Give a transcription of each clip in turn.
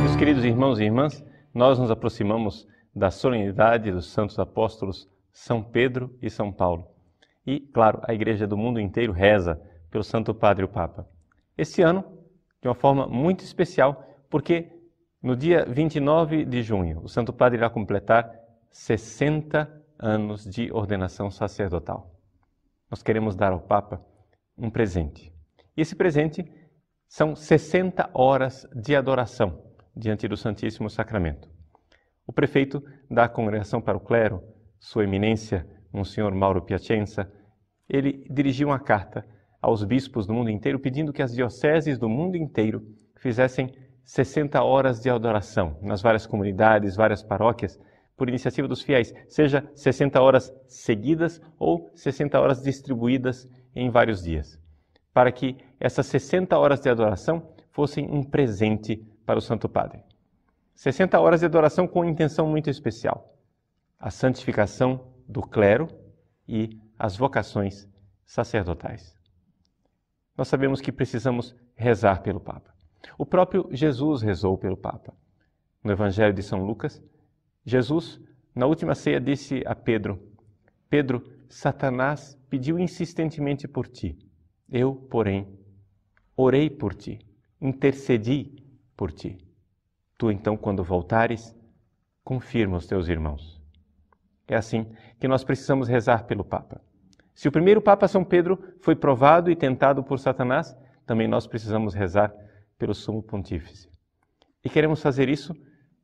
Meus queridos irmãos e irmãs, nós nos aproximamos da solenidade dos santos apóstolos São Pedro e São Paulo. E, claro, a igreja do mundo inteiro reza pelo Santo Padre o Papa. Este ano, de uma forma muito especial, porque no dia 29 de junho o Santo Padre irá completar 60 anos de ordenação sacerdotal. Nós queremos dar ao Papa um presente. E esse presente são 60 horas de adoração diante do Santíssimo Sacramento. O prefeito da Congregação para o Clero, Sua Eminência, Monsenhor Mauro Piacenza, ele dirigiu uma carta aos bispos do mundo inteiro, pedindo que as dioceses do mundo inteiro fizessem 60 horas de adoração nas várias comunidades, várias paróquias, por iniciativa dos fiéis, seja 60 horas seguidas ou 60 horas distribuídas em vários dias, para que essas 60 horas de adoração fossem um presente para o Santo Padre. 60 horas de adoração com intenção muito especial: a santificação do clero e as vocações sacerdotais. Nós sabemos que precisamos rezar pelo Papa. O próprio Jesus rezou pelo Papa. No Evangelho de São Lucas, Jesus, na última ceia, disse a Pedro: Pedro, Satanás pediu insistentemente por ti. Eu, porém, orei por ti, intercedi por ti. Tu, então, quando voltares, confirma os teus irmãos. É assim que nós precisamos rezar pelo Papa. Se o primeiro Papa São Pedro foi provado e tentado por Satanás, também nós precisamos rezar pelo Sumo Pontífice. E queremos fazer isso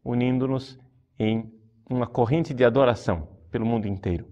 unindo-nos em uma corrente de adoração pelo mundo inteiro.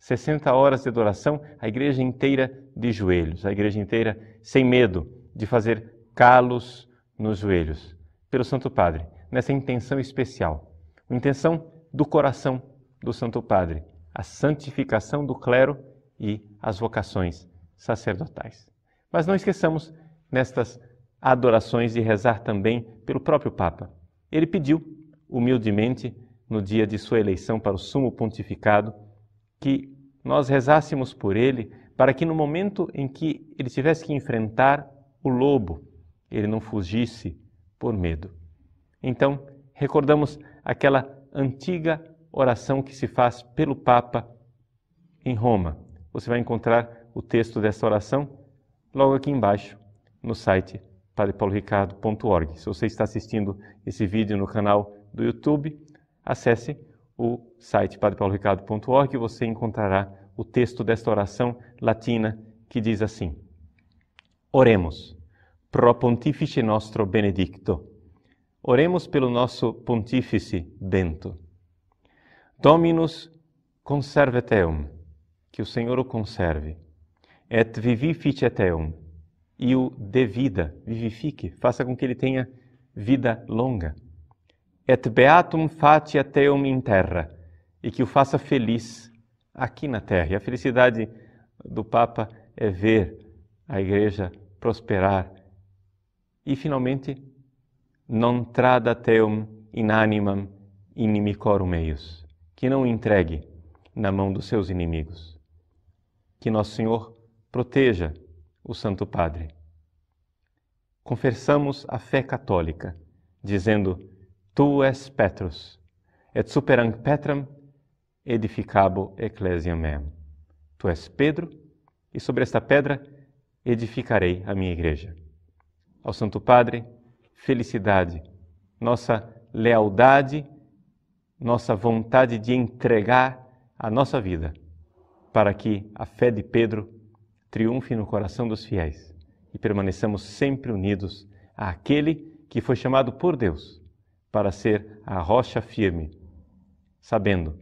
60 horas de adoração, a igreja inteira de joelhos, a igreja inteira sem medo de fazer calos nos joelhos, pelo Santo Padre, nessa intenção especial, intenção do coração do Santo Padre, a santificação do clero e as vocações sacerdotais. Mas não esqueçamos nestas adorações de rezar também pelo próprio Papa. Ele pediu, humildemente, no dia de sua eleição para o Sumo Pontificado, que nós rezássemos por ele para que no momento em que ele tivesse que enfrentar o lobo, ele não fugisse por medo. Então, recordamos aquela antiga oração que se faz pelo Papa em Roma, você vai encontrar o texto dessa oração logo aqui embaixo no site padrepauloricardo.org. Se você está assistindo esse vídeo no canal do YouTube, acesse o site padrepauloricardo.org e você encontrará o texto desta oração latina que diz assim: Oremos pro pontifice nostro benedicto. Oremos pelo nosso pontífice Bento. Dominus conserveteum que o Senhor o conserve. Et vivificet eum. E o dê vida, vivifique, faça com que ele tenha vida longa. Et beatum faciat eum in terra. E que o faça feliz aqui na terra. E a felicidade do Papa é ver a igreja prosperar. E finalmente, non tradateum in animam inimicorum eius. Que não entregue na mão dos seus inimigos que Nosso Senhor proteja o Santo Padre. Confessamos a fé católica, dizendo: Tu és Petrus, et superam Petram edificabo ecclesiam meam. Tu és Pedro, e sobre esta pedra edificarei a minha igreja. Ao Santo Padre, felicidade, nossa lealdade, nossa vontade de entregar a nossa vida para que a fé de Pedro triunfe no coração dos fiéis e permaneçamos sempre unidos àquele que foi chamado por Deus para ser a rocha firme, sabendo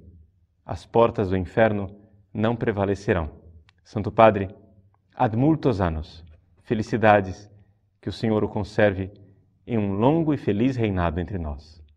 as portas do inferno não prevalecerão. Santo Padre, ad multos anos, felicidades, que o Senhor o conserve em um longo e feliz reinado entre nós.